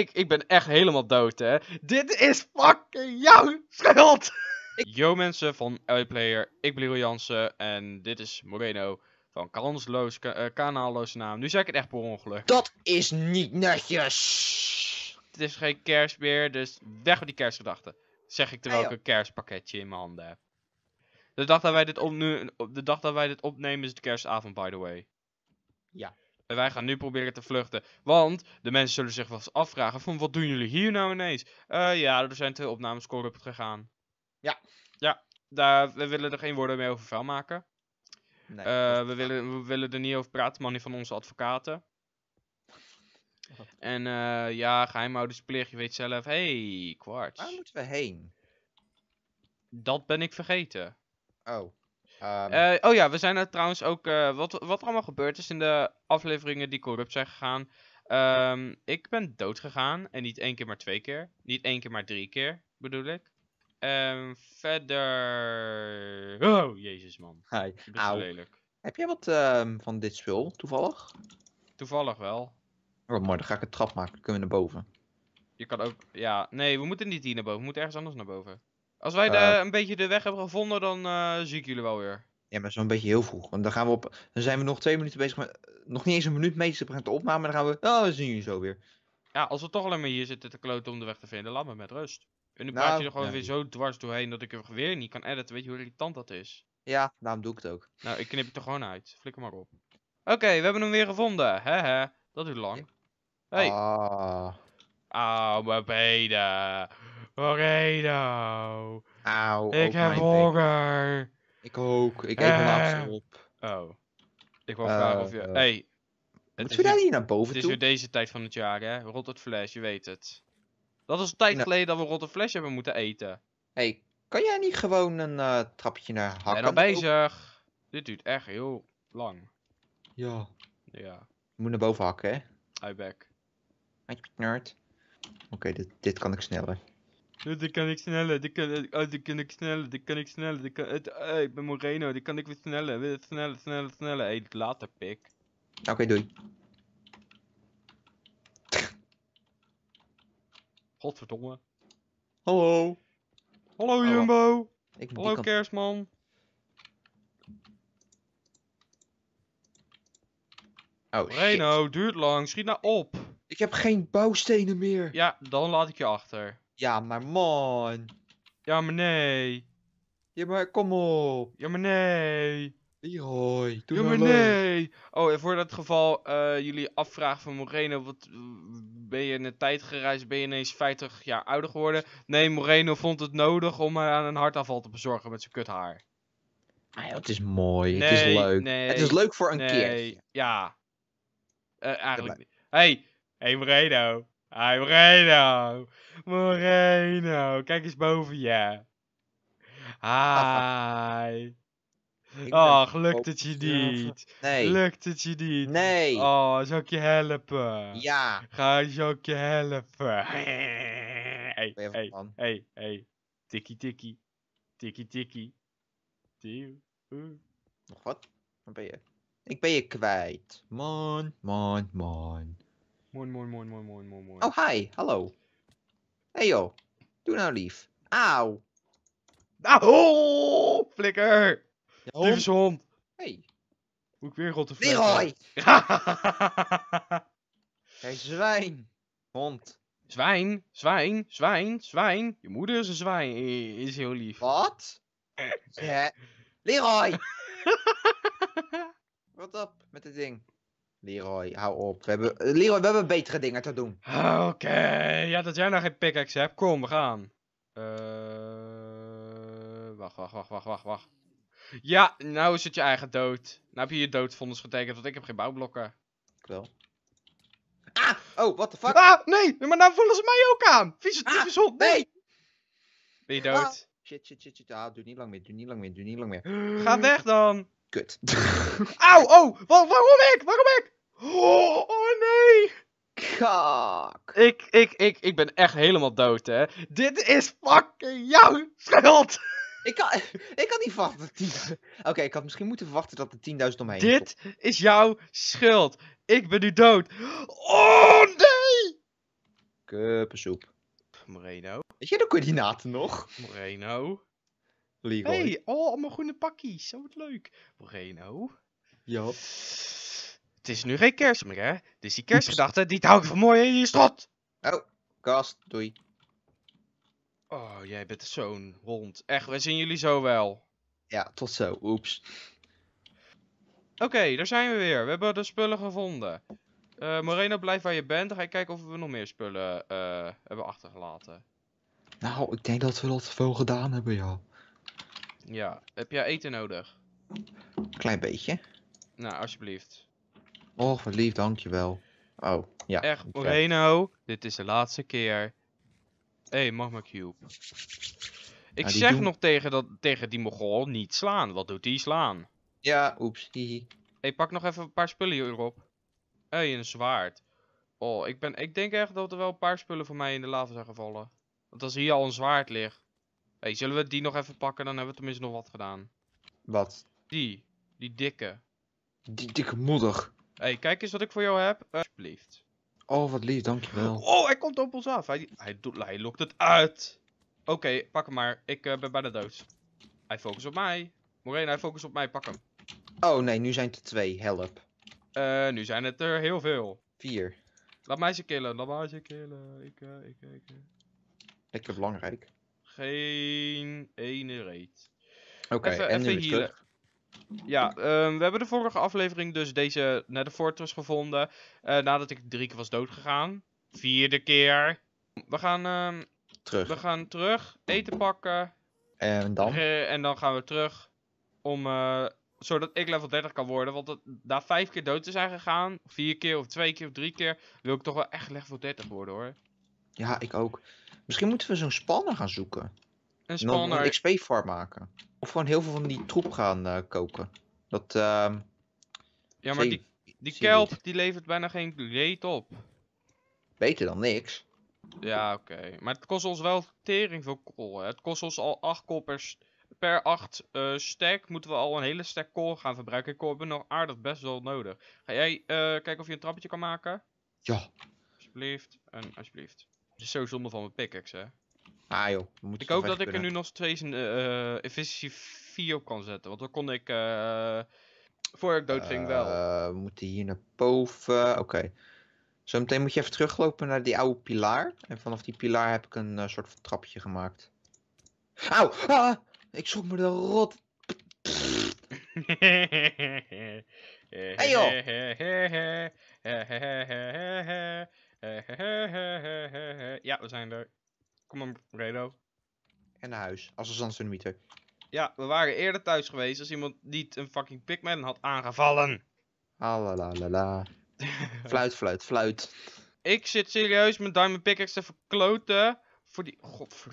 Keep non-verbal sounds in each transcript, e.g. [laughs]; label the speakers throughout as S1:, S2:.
S1: Ik, ik ben echt helemaal dood, hè. Dit is fucking jouw schuld! Yo mensen van Player. ik ben Leroy Jansen en dit is Moreno van kansloos, eh, kanaalloze naam. Nu zeg ik het echt per ongeluk. Dat is niet netjes! Het is geen kerst meer, dus weg met die kerstgedachten. Zeg ik terwijl ik een kerstpakketje in mijn handen heb. De dag dat wij dit, de dag dat wij dit opnemen is de kerstavond, by the way. Ja wij gaan nu proberen te vluchten. Want de mensen zullen zich wel eens afvragen van wat doen jullie hier nou ineens? Uh, ja, er zijn twee opnames corrupt gegaan. Ja. Ja, daar, we willen er geen woorden meer over vuil maken. Nee, eh, we, willen, we willen er niet over praten, maar niet van onze advocaten. En eh, ja, geheimhoudersplicht, je weet zelf. hey, kwarts. Waar moeten we heen? Dat ben ik vergeten.
S2: Oh. Ehm, eh, oh
S1: ja, we zijn er trouwens ook. Eh, wat, wat er allemaal gebeurd is in de afleveringen die corrupt zijn gegaan. Ehm, ik ben dood gegaan. En niet één keer, maar twee keer. Niet één keer, maar drie keer, bedoel ik. Ehm, verder. Oh, jezus, man.
S2: Hi. Auw. Heb jij wat van dit spul,
S1: toevallig? Toevallig wel.
S2: Oh, mooi, dan ga ik een trap maken. Dan kunnen we naar boven.
S1: Je kan ook. Ja, nee, we moeten niet hier naar boven. We moeten ergens anders naar boven. Als wij eh, een beetje
S2: de weg hebben gevonden, dan eh, zie ik jullie wel weer. Ja, maar zo'n beetje heel vroeg. Want dan gaan we op. Dan zijn we nog twee minuten bezig met. Nog niet eens een minuut mee brengen te opname. Dan gaan we. Oh, we zien jullie zo weer. Ja, als we toch
S1: alleen maar hier zitten te kloten om de weg te vinden, laat me met rust. En nu nou, praat je er gewoon weer zo dwars doorheen dat ik er weer niet kan editen. Weet je hoe irritant dat is?
S2: Ja, daarom doe ik het ook.
S1: Nou, ik knip het er gewoon uit. Flikker maar op. Oké, we hebben hem weer gevonden. Hehe, dat duurt lang.
S2: Hey. Ah.
S1: Oh. mijn benen. Moreno. Auw. Ik oh heb
S2: honger. Ik ook. Ik eet uh, mijn eh. op. Oh. Ik wou vragen of je... Eh. hey. Moeten we daar niet naar boven toe? Het is
S1: weer deze tijd van het jaar, hè? Rot het fles, je weet het. Dat is een tijd nou. geleden dat we rotte fles hebben moeten eten. hey, kan jij niet
S2: gewoon een eh, trapje naar hakken? ben al
S1: bezig. Dit duurt echt heel lang. Ja. Ja.
S2: Je moet naar boven hakken, hè? je Nerd. Oké, dit, dit kan ik sneller.
S1: Dit kan ik sneller. dit kan, eh, oh, dit kan ik snellen, dit kan ik sneller. dit kan, het, uh, ik ben Moreno, dit kan ik weer sneller. weer sneller, sneller. Eet hey, later
S2: pik. Oké, okay, doei. Godverdomme. Hallo. Hallo Jumbo. Ik Hallo kan... Kerstman.
S1: Oh Moreno, duurt lang, schiet nou op.
S2: Ik heb geen bouwstenen meer.
S1: Ja, dan laat ik je achter.
S2: Ja, maar man. Ja, maar nee. Ja, maar kom op. Ja, maar nee. Leroy, ja, nou maar nee.
S1: Oh, en voor dat geval eh, jullie afvragen van Moreno, wat, ben je in de tijd gereisd, ben je ineens 50 jaar ouder geworden? Nee, Moreno vond het nodig om haar aan een hartafval te bezorgen met zijn kut haar.
S2: Ah, ja, het is mooi, nee, het is leuk. Nee, het is leuk voor een nee,
S1: Ja, eh, eigenlijk Hey, hey Moreno. Hi Moreno. Moreno. Kijk eens boven je. Hi. Oh, lukt het je niet? Nee. Lukt het je niet? Nee. Oh, zou ik je helpen? Ja. Ga ik je helpen?
S2: Hey, hey, hey, hey. Tikkie, tikkie. Tikkie, tikkie. Nog wat? Waar ben je? Ik ben je kwijt. Man, man, man. Moin, moin, moin, moin, moin, moin, Oh, hi. Hallo. hey, joh. Doe nou lief. Auw. Nou, Auw! [laughs] Flikker! Ja, hond. hond. Hey. Moet ik weer rot te
S1: Leroy! [laughs] hey, zwijn. Hond. Zwijn, zwijn, zwijn, zwijn. Je moeder is een zwijn. Is heel lief. Wat?
S2: ja. [laughs] Leroy! Wat op met dit ding? Leroy, hou op. We hebben, eh, Leroy, we hebben betere dingen te doen. Oké,
S1: ja dat jij nou geen pickaxe hebt. Kom, we gaan. Uh, wacht, wacht, wacht, wacht, wacht, wacht. Ja, nou is het je eigen dood. Nou heb je je doodvondens getekend, want ik heb geen bouwblokken. Ik wel. Ah! Oh, what the fuck? Ah, nee! Maar nou voelen ze mij ook aan! Vieze ah, nee!
S2: Ben je dood? Ah. Shit, shit, shit, shit. Ah, doe niet lang meer, doe niet lang meer, doe niet lang meer. Ga weg dan! Kut. Auw, [laughs] oh, waarom ik? Waarom ik? Oh, oh, nee! Kak. Ik, ik, ik, ik ben echt helemaal dood, hè. Dit is fucking jouw schuld! Ik kan, ik kan niet verwachten dat die... Oké, ik had misschien moeten verwachten dat de 10.000 omheen Dit is jouw schuld. Ik ben nu dood. Oh, nee! Kuppensoep. Moreno. Weet jij de coördinaten nog? Moreno. Hey,
S1: oh, allemaal groene pakjes. Zo oh, wat leuk.
S2: Moreno. Ja. Het
S1: is nu geen kerst meer, hè? Dus die kerstgedachte, die hou ik van mooi in je strot. Oh, kast. Doei. Oh, jij bent zo'n hond. Echt, we zien jullie zo wel. Ja, tot zo. Oeps. Oké, daar zijn we weer. We hebben de spullen gevonden. Eh, Moreno, blijf waar je bent. Dan ga ik kijken of we nog meer spullen eh, hebben achtergelaten.
S2: Nou, ik denk dat we dat veel gedaan hebben, ja.
S1: Ja, heb jij eten nodig?
S2: Klein beetje.
S1: Nou, alsjeblieft.
S2: Oh, wat lief, dankjewel. Oh, ja. Echt, Moreno, dit is de laatste
S1: keer. Hé, hey, Magma Cube. Ik nou, zeg nog tegen, dat, tegen die Mogol niet slaan. Wat doet die slaan? Ja, oeps. Hé, hey, pak nog even een paar spullen hierop. Hé, hey, een zwaard. Oh, ik, ben, ik denk echt dat er wel een paar spullen voor mij in de lava zijn gevallen. Want als hier al een zwaard ligt hey, zullen we die nog even pakken? Dan hebben we tenminste nog wat gedaan. Wat? Die. Die dikke.
S2: Die dikke moeder.
S1: hey, kijk eens wat ik voor jou heb. Alsjeblieft.
S2: Oh, wat lief, dankjewel.
S1: Oh, hij komt op ons af. Hij, hij, hij lokt het uit. Oké, pak hem maar. Ik eh, ben bijna dood. Hij focust op mij. Morena, hij focust op mij. Pak hem.
S2: Oh nee, nu zijn het er twee. Help.
S1: Uh, nu zijn het er heel veel. Vier. Laat mij ze killen, laat mij ze killen. Ik, eh, ik, ik, ik.
S2: Lekker belangrijk
S1: geen ene reet.
S2: Oké, en even hier. Terug.
S1: Ja, ehm, we hebben de vorige aflevering dus deze Nether fortress gevonden. Eh, nadat ik drie keer was doodgegaan. Vierde keer. We gaan... Ehm, terug. We gaan terug. Eten pakken. En dan? Eh, en dan gaan we terug. Om... Eh, zodat ik level 30 kan worden. Want dat, na vijf keer dood te zijn gegaan. Vier keer of twee keer of drie keer. Wil ik toch wel echt level 30 worden hoor.
S2: Ja, ik ook. Misschien moeten we zo'n spanner gaan zoeken.
S1: Een spanner. een
S2: XP-farm maken. Of gewoon heel veel van die troep gaan eh, koken. Dat, uh, ja, maar die,
S1: die kelp die levert bijna geen leed op.
S2: Beter dan niks.
S1: Ja, oké. Maar het kost ons wel tering veel kool. Het kost ons al 8 kool per, acht 8 eh, stack. Moeten we al een hele stack kool gaan verbruiken. Kool hebben nog aardig best wel nodig. Ga jij eh, kijken of je een trappetje kan maken? Ja. Alsjeblieft. En alsjeblieft is zo zonde van mijn pickaxe, hè.
S2: Ah joh, moet Ik hoop dat ik er nu nog
S1: steeds een uh, eh, efficiency 4 op kan zetten. Want dan kon ik, eh, voor ik
S2: doodging wel. Eh, we moeten hier naar boven, oké. Okay. Zometeen moet je even teruglopen naar die oude pilaar. En vanaf die pilaar heb ik een soort van trapje gemaakt. Auw! Ah, ik zoek me de rot. [laughs] hey joh!
S1: [laughs] Eh, [laughs] ja, we zijn er. Kom op, Redo.
S2: En naar huis, als een zandstunmieter.
S1: Ja, we waren eerder thuis geweest als iemand niet een fucking Pikmin had aangevallen.
S2: Alalalala. [laughs] fluit, fluit, fluit.
S1: Ik zit serieus mijn Diamond Pickaxe
S2: te verkloten voor die... Godver...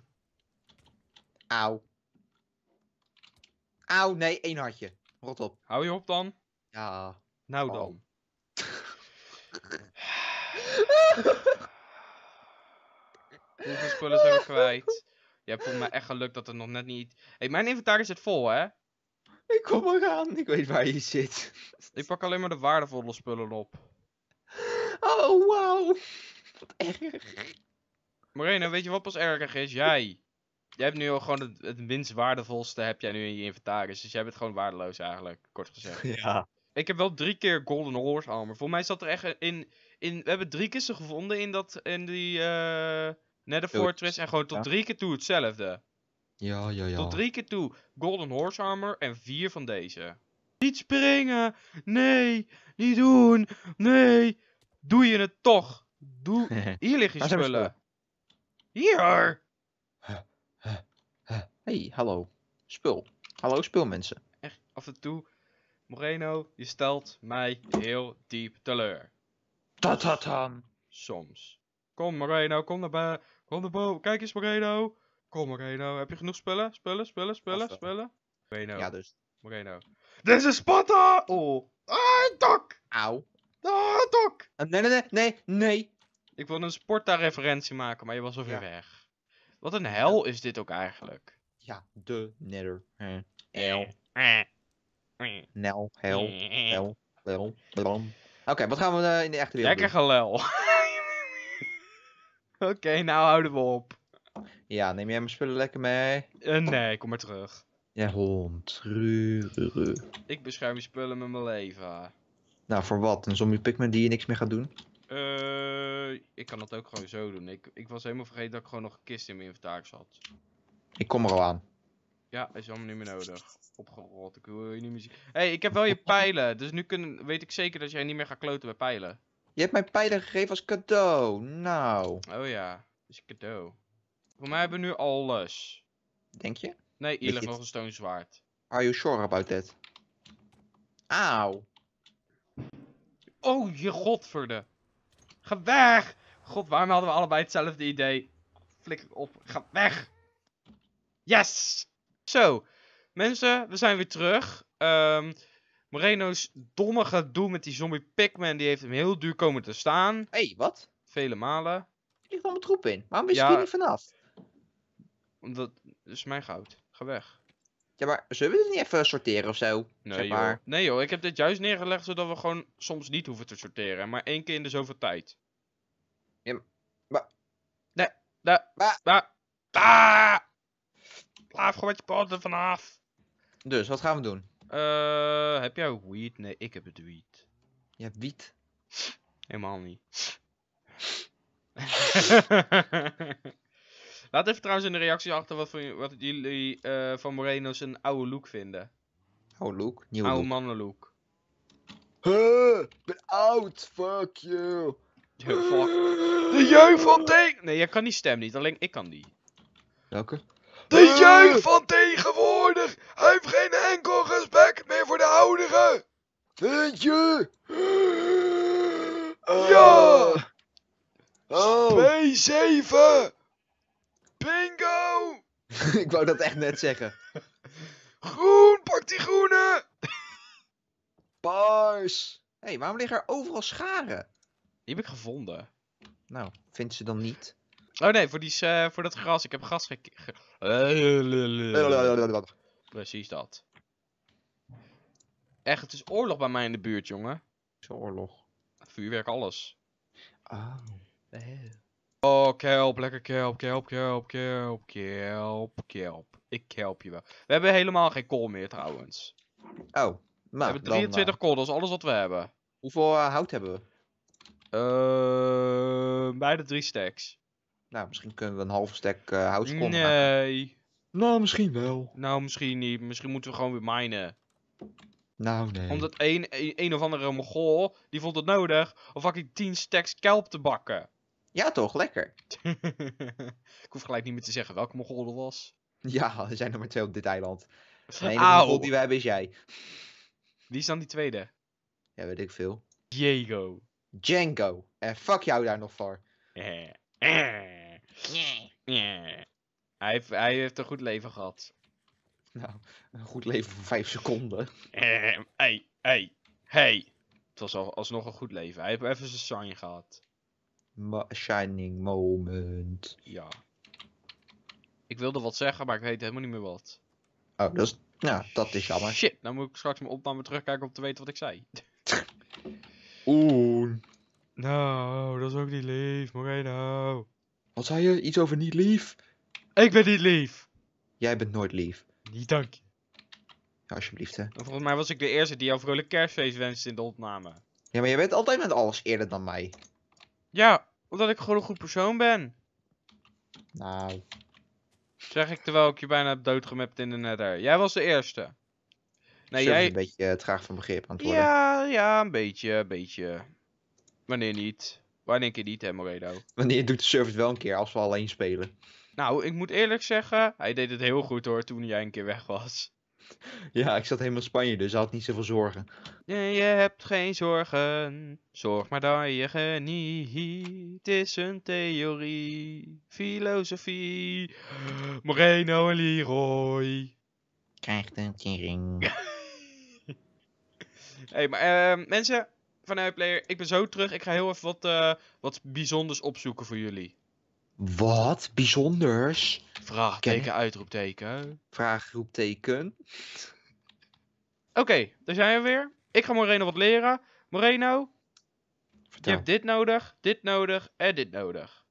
S2: Auw. Auw, nee, één hartje. Rot op. Hou je op dan? Ja. Nou oh. dan. [laughs]
S1: [laughs] Hoeveel spullen zijn we kwijt? Je hebt voor mij echt geluk dat het nog net niet... hey, mijn inventaris zit vol, hè? Ik kom er
S2: aan, Ik weet waar je
S1: zit. Ik pak alleen maar de waardevolle spullen op.
S2: Oh, wauw. Wat erg.
S1: Morena, weet je wat pas erg is? Jij. Jij hebt nu al gewoon het, het minst waardevolste heb jij nu in je inventaris. Dus jij bent gewoon waardeloos eigenlijk, kort gezegd. Ja. Ik heb wel drie keer Golden Horse armor. Voor mij zat er echt in... in we hebben drie kisten gevonden in, dat, in die uh, Nether Fortress. En gewoon tot drie keer toe hetzelfde.
S2: Ja, ja, ja. Tot
S1: drie keer toe Golden Horse armor en vier van deze. Niet springen! Nee! Niet doen! Nee! Doe je het toch! Doe...
S2: [laughs] Hier liggen je spullen. Hier! Hey, hallo. Spul. Hallo spul mensen Echt,
S1: af en toe Moreno, je stelt mij heel diep teleur. Tatatam. Soms. Kom Moreno, kom naar Kom naar boven. Kijk eens Moreno. Kom Moreno, heb je genoeg spullen? Spullen, spullen, spellen, spellen. Moreno. Ja dus. Moreno. Dit is Sparta! Oh. Ah, tok! Auw. Ah, tok! Nee, nee, nee, nee, nee. Ik wilde een Sparta-referentie maken, maar je was alweer ja. weg. Wat een hel is dit ook eigenlijk. Ja, de nether.
S2: Hel. Eh. Mm. Nel, hel, mm. hel, lel, Oké, wat gaan we eh, in de echte wereld Lekker gelel. [laughs] Oké, nou houden we op. Ja, neem jij mijn spullen lekker mee? Eh, nee, kom maar terug. Ja, hond.
S1: Ik bescherm je spullen met mijn leven.
S2: Nou, voor wat? Een zombie Pikmin die je niks meer gaat doen?
S1: Uh, ik kan dat ook gewoon zo doen. Ik, ik was helemaal vergeten dat ik gewoon nog een kist in mijn inventaris had.
S2: Ik kom er al aan.
S1: Ja, is allemaal niet meer nodig. Opgerold, ik wil je niet meer zien. Hé, hey, ik heb wel je pijlen, dus nu kunnen, weet ik zeker dat jij niet meer gaat kloten bij pijlen.
S2: Je hebt mijn pijlen gegeven als cadeau, nou. Oh ja,
S1: dat is cadeau. Voor mij hebben we nu alles. Denk je? Nee, hier ligt nog een stone zwaard.
S2: Are you sure about that?
S1: Auw. Oh, je godverde. Ga weg! God, waarom hadden we allebei hetzelfde idee? Flikker op, ga weg! Yes! Zo, mensen, we zijn weer terug. Ehm, Moreno's domme gedoe met die zombie Pikman die heeft hem heel duur komen te staan. Hé, hey, wat? Vele malen. Er ligt allemaal troep
S2: in. Waarom is ja, hier niet vanaf? Omdat, is mijn goud. Ga weg. Ja, maar zullen we het niet even sorteren of zo? Nee, maar. joh.
S1: nee joh, ik heb dit juist neergelegd zodat we gewoon soms niet hoeven te sorteren. Maar één keer in de zoveel tijd. Ja, maar... Nee, Da. Maar... maar... Ah! gewoon met je poten vanaf.
S2: Dus, wat gaan we doen?
S1: Eh, heb jij wiet? Nee, ik heb het wiet. Je hebt wiet? Helemaal niet. [laughs] Laat even trouwens in de reacties achter wat, wat jullie eh, van Moreno's een oude look vinden.
S2: Oude oh, look? Nieuwe oude look. Huh, ben oud, fuck you. De
S1: jeugd van Nee, jij kan die stem niet, alleen ik kan die. Welke?
S2: De eh. jeugd van tegenwoordig
S1: heeft geen enkel respect meer voor de ouderen. Vind je? [gasps] Ja! Oh.
S2: 7 Bingo! [laughs] ik wou dat echt net zeggen. Groen, pak die groene! Paars! Hé, hey, waarom liggen er overal scharen? Die heb ik gevonden. Nou, vindt ze dan niet?
S1: Oh nee, voor, die, eh, voor dat gras. Ik heb gas gekregen. Precies dat. Echt, het is oorlog bij mij in de buurt, jongen. Zo oorlog. Vuurwerk, alles. Oh. Oh, kelp, lekker kelp, kelp, kelp, kelp, kelp, Ik help je wel. We hebben helemaal geen kool meer trouwens. Oh, We nou, hebben 23 kool, dat is alles wat we hebben.
S2: Hoeveel eh, hout hebben we? Uh, eh, bij drie stacks. Nou, misschien kunnen we een halve stack uh, Nee.
S1: Nou, misschien wel. Nou, misschien niet. Misschien moeten we gewoon weer minen.
S2: Nou, nee. Omdat
S1: een, een, een of andere mogol, die vond het nodig om fucking 10 stacks kelp te bakken.
S2: Ja toch, lekker. [laughs] ik hoef gelijk niet meer te zeggen welke mogol er was. Ja, er zijn er maar twee op dit eiland. De enige mogol die we hebben is jij. Wie is dan die tweede? Ja, weet ik veel. Diego. Django. En fuck jou daar nog voor. Eh. Eh.
S1: Hij heeft, hij heeft een goed leven gehad.
S2: Nou, een goed leven van vijf seconden. Ehm,
S1: hey, hey, hey. Het was al, alsnog een goed leven. Hij heeft even zijn shine gehad.
S2: shining moment.
S1: Ja. Ik wilde wat zeggen, maar ik weet helemaal niet meer wat.
S2: Oh, dat is, nou, dat is jammer. Shit,
S1: dan nou moet ik straks mijn opname terugkijken om te weten wat ik zei.
S2: Oeh. Nou, dat is ook niet lief. Moet nou? Wat zei je? Iets over niet lief? Ik ben niet lief. Jij bent nooit lief. Niet dank Ja, alsjeblieft, hè. Volgens
S1: mij was ik de eerste die jou vrolijk kerstfeest wenste in de opname.
S2: Ja, maar jij bent altijd met alles eerder dan mij.
S1: Ja, omdat ik gewoon een goed persoon ben. Nou. Zeg ik terwijl ik je bijna heb doodgemapt in de nether. Jij
S2: was de eerste. Nee, jij... een beetje eh, traag van begrip antwoorden. Ja, ja, een beetje,
S1: een beetje. Wanneer niet. Wanneer een keer niet, hè, Moreno.
S2: [laughs] Wanneer doet de service wel een keer
S1: als we alleen spelen? Nou, ik moet eerlijk zeggen, hij deed het heel goed hoor toen jij een keer weg was.
S2: [laughs] Ja, ik zat helemaal in Spanje, dus hij had niet zoveel zorgen.
S1: Je hebt geen zorgen, zorg maar dat je geniet. Het is een theorie, filosofie. Moreno en Leroy.
S2: Krijgt een tering. Hé,
S1: [laughs] hey, maar uh, mensen, van Player. Ik ben zo terug. Ik ga heel even wat, eh, wat bijzonders opzoeken voor jullie.
S2: Wat? Bijzonders?
S1: Vraagteken, uitroepteken. teken. Oké, daar zijn we weer. Ik ga Moreno wat leren. Moreno, je hebt dit nodig, dit nodig en dit nodig.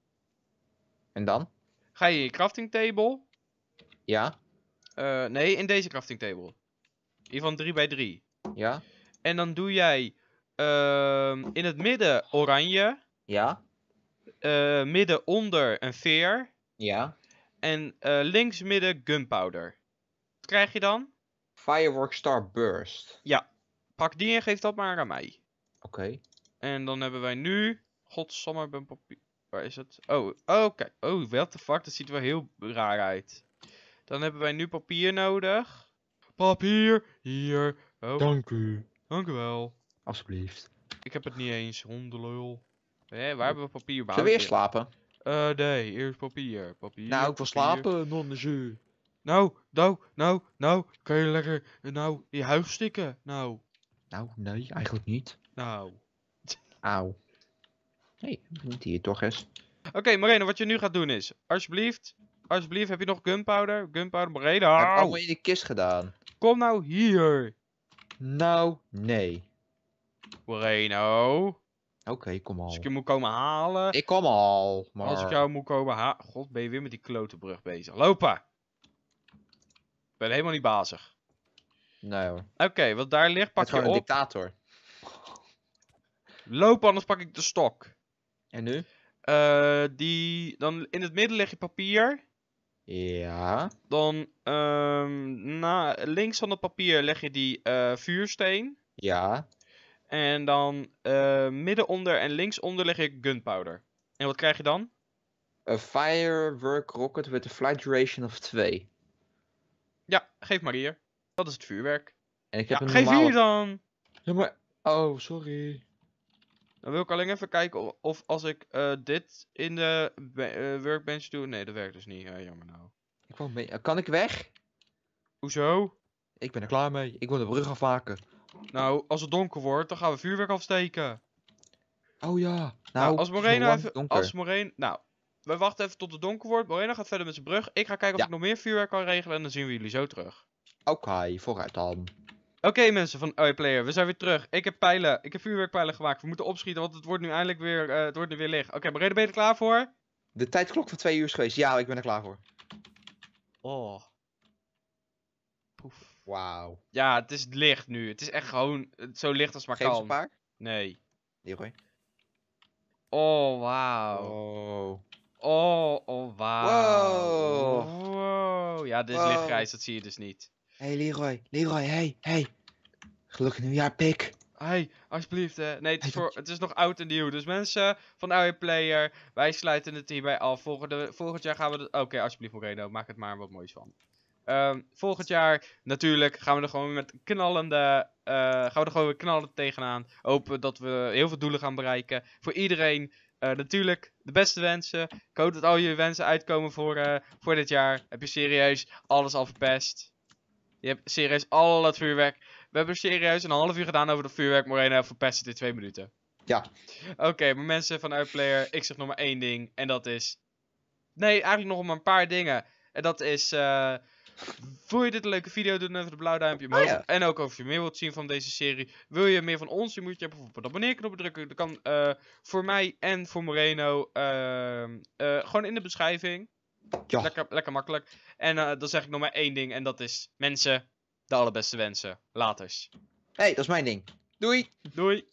S1: En dan? Ga je in je crafting table? Ja. Eh, nee, in deze crafting table. Die van 3 bij 3. Ja. En dan doe jij Ehm, in het midden oranje. Ja. Eh, midden onder een veer. Ja. En eh, links midden gunpowder. Wat krijg je dan? Firework Star Burst. Ja. Pak die en geef dat maar aan mij. Oké. En dan hebben wij nu... Godzommer, ben papier... Waar is het? Oh, oké. Oh, oh, what the fuck. Dat ziet er wel heel raar uit. Dan hebben wij nu papier nodig. Papier, hier. Oh.
S2: Dank u.
S1: Dank u wel.
S2: Alsjeblieft.
S1: Ik heb het niet eens, hondenlul. Hé, waar hebben we papier bij? Zullen we eerst slapen? Eh, nee, eerst papier. papier nou, ik wil slapen, nonnenzu. Nou, nou, nou, nou, kan je lekker, nou, je huis stikken, nou. Nou, nee, eigenlijk niet. Nou.
S2: Auw. Hé, hey, moet hier toch eens.
S1: Oké, okay, wat je nu gaat doen is, alsjeblieft, alsjeblieft, heb je nog gunpowder? Gunpowder, Marina? Ik heb allemaal
S2: in de kist gedaan. Kom nou hier. Nou, nee.
S1: Moreno. Oké, kom al. Als ik je moet komen halen. Ik kom al. Maar... Als ik jou moet komen halen. God, ben je weer met die klote brug bezig? Lopen! Ik ben helemaal niet bazig. Nee hoor. Oké, wat daar ligt, pak je op. een dictator. Loop, anders pak ik de stok. En nu? Eh, die, dan in het midden leg je papier.
S2: Ja.
S1: Dan ehm, na, links van het papier leg je die eh, vuursteen. Ja. En dan uh, eh, middenonder en linksonder leg ik gunpowder. En wat krijg je dan? Een
S2: firework rocket with a flight duration of 2.
S1: Ja, geef maar hier. Dat is het vuurwerk.
S2: En ik heb Geef hier
S1: dan! Ja,
S2: maar... Oh, sorry.
S1: Dan wil ik alleen even kijken of, als ik eh, dit in de eh, workbench doe. Nee, dat werkt dus niet. jammer nou. Ik mee. Kan ik weg? Hoezo?
S2: Ik ben er klaar mee. Ik wil de brug afmaken.
S1: Nou, als het donker wordt, dan gaan we vuurwerk afsteken.
S2: Oh ja. Nou, nou als Morena even... Als
S1: Morena... Nou, we wachten even tot het donker wordt. Morena gaat verder met zijn brug. Ik ga kijken of ik nog meer vuurwerk kan regelen en dan zien we jullie zo terug.
S2: Oké, okay, vooruit dan.
S1: Oké mensen van Player, we zijn weer terug. Ik heb pijlen, ik heb vuurwerkpijlen gemaakt. We moeten opschieten, want het wordt nu eindelijk weer, eh, het wordt nu weer licht. Oké, Morena,
S2: ben je er klaar voor? De tijdklok van twee uur is geweest. Ja, ik ben er klaar voor.
S1: Oh. Poef. Wauw. Ja, het is licht nu. Het is echt gewoon eh, zo licht als maar Geef kan. een paar? Nee. Leroy. Oh, wauw. Oh. oh. Oh, wauw. Wow. wow. Ja, dit is wow. lichtgrijs, dat zie je dus niet.
S2: Hé, hey, Leroy, Leroy, hey, hey. Gelukkig nieuwjaar, pik. Hey, alsjeblieft, hè.
S1: Nee, het is, voor, het is nog oud en nieuw. Dus mensen van Oude Player, wij sluiten het hierbij af. Volgende, volgend jaar gaan we... Oké, alsjeblieft, Moreno, maak het maar wat moois van. Ehm, volgend jaar natuurlijk gaan we er gewoon met knallende. Eh, gaan we er gewoon weer knallend tegenaan. Hopen dat we heel veel doelen gaan bereiken. Voor iedereen eh, natuurlijk de beste wensen. Ik hoop dat al je wensen uitkomen voor, eh, voor dit jaar. Heb je serieus alles al verpest? Je hebt serieus al het vuurwerk. We hebben serieus een half uur gedaan over het vuurwerk. Morena verpest het in twee minuten. Ja. Oké, okay, mensen van Outplayer, ik zeg nog maar één ding. En dat is. Nee, eigenlijk nog maar een paar dingen. En dat is. Vond je dit een leuke video? Doe dan even de blauw duimpje omhoog. Oh, en ook als je meer wilt zien van deze serie. Wil je meer van ons? Je moet je bijvoorbeeld op de abonneerknop drukken. Dat kan eh, voor mij en voor Moreno. Ehm, eh, gewoon in de beschrijving. Ja. Lekker, lekker makkelijk. En eh, dan zeg ik nog maar één ding. En dat is mensen, de allerbeste wensen. Laters.
S2: hey, dat is mijn ding.
S1: Doei. Doei.